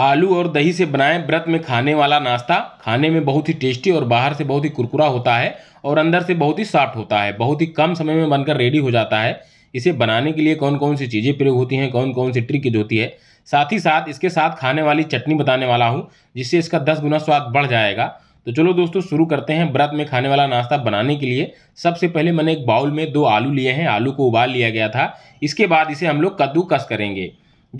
आलू और दही से बनाएं व्रत में खाने वाला नाश्ता खाने में बहुत ही टेस्टी और बाहर से बहुत ही कुरकुरा होता है और अंदर से बहुत ही सॉफ्ट होता है बहुत ही कम समय में बनकर रेडी हो जाता है इसे बनाने के लिए कौन कौन सी चीज़ें प्रयोग होती हैं कौन कौन सी ट्रिक होती है साथ ही साथ इसके साथ खाने वाली चटनी बताने वाला हूँ जिससे इसका दस गुना स्वाद बढ़ जाएगा तो चलो दोस्तों शुरू करते हैं व्रत में खाने वाला नाश्ता बनाने के लिए सबसे पहले मैंने एक बाउल में दो आलू लिए हैं आलू को उबाल लिया गया था इसके बाद इसे हम लोग कद्दूकस करेंगे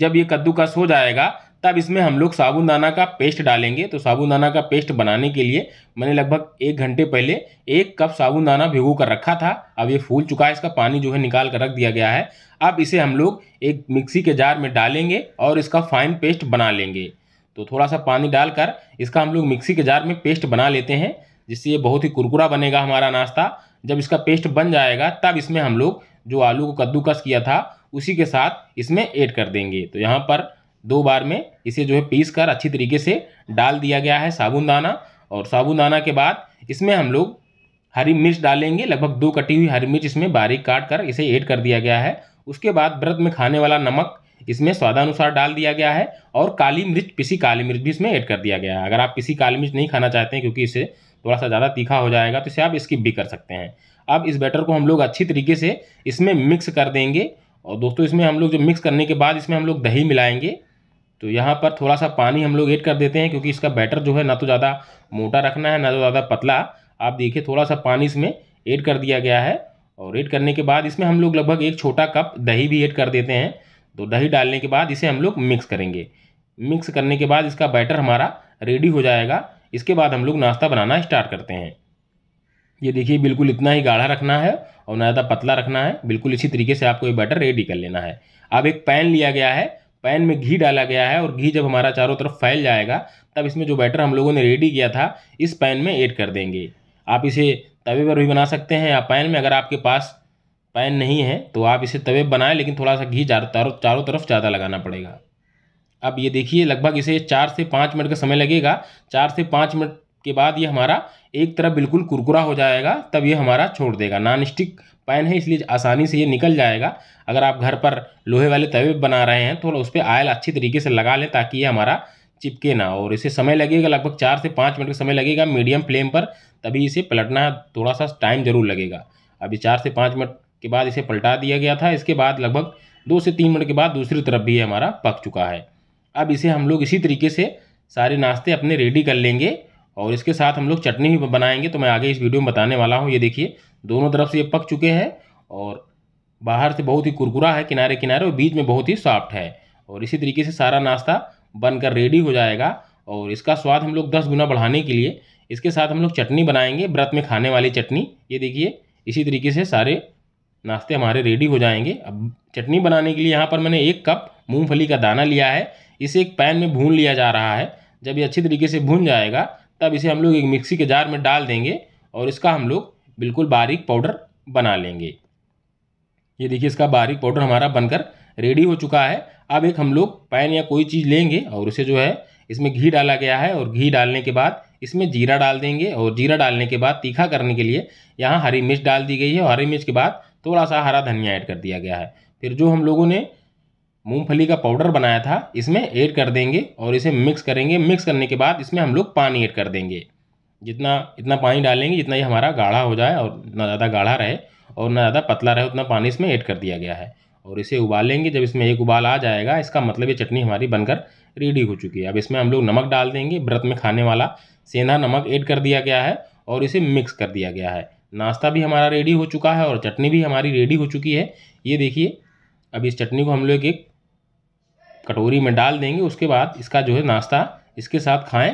जब ये कद्दूकस हो जाएगा तब इसमें हम लोग साबुनदाना का पेस्ट डालेंगे तो साबुनदाना का पेस्ट बनाने के लिए मैंने लगभग एक घंटे पहले एक कप साबुनदाना भिगो कर रखा था अब ये फूल चुका है इसका पानी जो है निकाल कर रख दिया गया है अब इसे हम लोग एक मिक्सी के जार में डालेंगे और इसका फाइन पेस्ट बना लेंगे तो थोड़ा सा पानी डालकर इसका हम लोग मिक्सी के जार में पेस्ट बना लेते हैं जिससे ये बहुत ही कुरकुरा बनेगा हमारा नाश्ता जब इसका पेस्ट बन जाएगा तब इसमें हम लोग जो आलू को कद्दूकस किया था उसी के साथ इसमें ऐड कर देंगे तो यहाँ पर दो बार में इसे जो है पीस कर अच्छी तरीके से डाल दिया गया है साबुनदाना और साबुनदाना के बाद इसमें हम लोग हरी मिर्च डालेंगे लगभग दो कटी हुई हरी मिर्च इसमें बारीक काट कर इसे ऐड कर दिया गया है उसके बाद व्रत में खाने वाला नमक इसमें स्वादानुसार डाल दिया गया है और काली मिर्च पिसी काली मिर्च भी इसमें ऐड कर दिया गया है अगर आप पिसी काली मिर्च नहीं खाना चाहते हैं क्योंकि इसे थोड़ा सा ज़्यादा तीखा हो जाएगा तो इसे आप स्किप भी कर सकते हैं अब इस बैटर को हम लोग अच्छी तरीके से इसमें मिक्स कर देंगे और दोस्तों इसमें हम लोग जो मिक्स करने के बाद इसमें हम लोग दही मिलाएंगे तो यहाँ पर थोड़ा सा पानी हम लोग ऐड कर देते हैं क्योंकि इसका बैटर जो है ना तो ज़्यादा मोटा रखना है ना तो ज़्यादा पतला आप देखिए थोड़ा सा पानी इसमें ऐड कर दिया गया है और ऐड करने के बाद इसमें हम लोग लगभग एक छोटा कप दही भी ऐड कर देते हैं तो दही डालने के बाद इसे हम लोग मिक्स करेंगे मिक्स करने के बाद इसका बैटर हमारा रेडी हो जाएगा इसके बाद हम लोग नाश्ता बनाना स्टार्ट करते हैं ये देखिए बिल्कुल इतना ही गाढ़ा रखना है और ना ज़्यादा पतला रखना है बिल्कुल इसी तरीके से आपको ये बैटर रेडी कर लेना है अब एक पैन लिया गया है पैन में घी डाला गया है और घी जब हमारा चारों तरफ फैल जाएगा तब इसमें जो बैटर हम लोगों ने रेडी किया था इस पैन में ऐड कर देंगे आप इसे तवे पर भी बना सकते हैं या पैन में अगर आपके पास पैन नहीं है तो आप इसे तवे बनाएं लेकिन थोड़ा सा घी चारों चारों तरफ ज़्यादा लगाना पड़ेगा अब ये देखिए लगभग इसे चार से पाँच मिनट का समय लगेगा चार से पाँच मिनट के बाद ये हमारा एक तरफ बिल्कुल कुरकुरा हो जाएगा तब ये हमारा छोड़ देगा नॉन स्टिक पैन है इसलिए आसानी से ये निकल जाएगा अगर आप घर पर लोहे वाले तवे बना रहे हैं तो उस पर आयल अच्छी तरीके से लगा लें ताकि ये हमारा चिपके ना और इसे समय लगेगा लगभग चार से पाँच मिनट का समय लगेगा मीडियम फ्लेम पर तभी इसे पलटना थोड़ा सा टाइम ज़रूर लगेगा अभी चार से पाँच मिनट के बाद इसे पलटा दिया गया था इसके बाद लगभग दो से तीन मिनट के बाद दूसरी तरफ भी हमारा पक चुका है अब इसे हम लोग इसी तरीके से सारे नाश्ते अपने रेडी कर लेंगे और इसके साथ हम लोग चटनी भी बनाएंगे तो मैं आगे इस वीडियो में बताने वाला हूँ ये देखिए दोनों तरफ से ये पक चुके हैं और बाहर से बहुत ही कुरकुरा है किनारे किनारे और बीच में बहुत ही सॉफ्ट है और इसी तरीके से सारा नाश्ता बनकर रेडी हो जाएगा और इसका स्वाद हम लोग दस गुना बढ़ाने के लिए इसके साथ हम लोग चटनी बनाएंगे व्रत में खाने वाली चटनी ये देखिए इसी तरीके से सारे नाश्ते हमारे रेडी हो जाएंगे अब चटनी बनाने के लिए यहाँ पर मैंने एक कप मूँगफली का दाना लिया है इसे एक पैन में भून लिया जा रहा है जब ये अच्छी तरीके से भून जाएगा तब इसे हम लोग एक मिक्सी के जार में डाल देंगे और इसका हम लोग बिल्कुल बारीक पाउडर बना लेंगे ये देखिए इसका बारीक पाउडर हमारा बनकर रेडी हो चुका है अब एक हम लोग पैन या कोई चीज़ लेंगे और उसे जो है इसमें घी डाला गया है और घी डालने के बाद इसमें जीरा डाल देंगे और जीरा डालने के बाद तीखा करने के लिए यहाँ हरी मिर्च डाल दी गई है और हरी मिर्च के बाद थोड़ा सा हरा धनिया ऐड कर दिया गया है फिर जो हम लोगों ने मूंगफली का पाउडर बनाया था इसमें ऐड कर देंगे और इसे मिक्स करेंगे मिक्स करने के बाद इसमें हम लोग पानी ऐड कर देंगे जितना इतना पानी डालेंगे जितना ये हमारा गाढ़ा हो जाए और ना ज़्यादा गाढ़ा रहे और ना ज़्यादा पतला रहे उतना पानी इसमें ऐड कर दिया गया है और इसे उबालेंगे जब इसमें एक उबाल आ जाएगा इसका मतलब ये चटनी हमारी बनकर रेडी हो चुकी है अब इसमें हम लोग नमक डाल देंगे व्रत में खाने वाला सेंधा नमक ऐड कर दिया गया है और इसे मिक्स कर दिया गया है नाश्ता भी हमारा रेडी हो चुका है और चटनी भी हमारी रेडी हो चुकी है ये देखिए अब इस चटनी को हम लोग एक कटोरी में डाल देंगे उसके बाद इसका जो है नाश्ता इसके साथ खाएं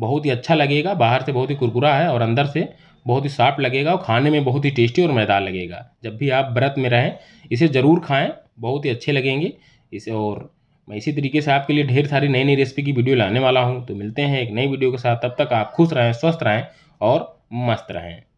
बहुत ही अच्छा लगेगा बाहर से बहुत ही कुरकुरा है और अंदर से बहुत ही साफ लगेगा और खाने में बहुत ही टेस्टी और मज़ेदार लगेगा जब भी आप व्रत में रहें इसे ज़रूर खाएँ बहुत ही अच्छे लगेंगे इसे और मैं इसी तरीके से आपके लिए ढेर सारी नई नई रेसिपी की वीडियो लाने वाला हूँ तो मिलते हैं एक नई वीडियो के साथ तब तक आप खुश रहें स्वस्थ रहें और मस्त रहें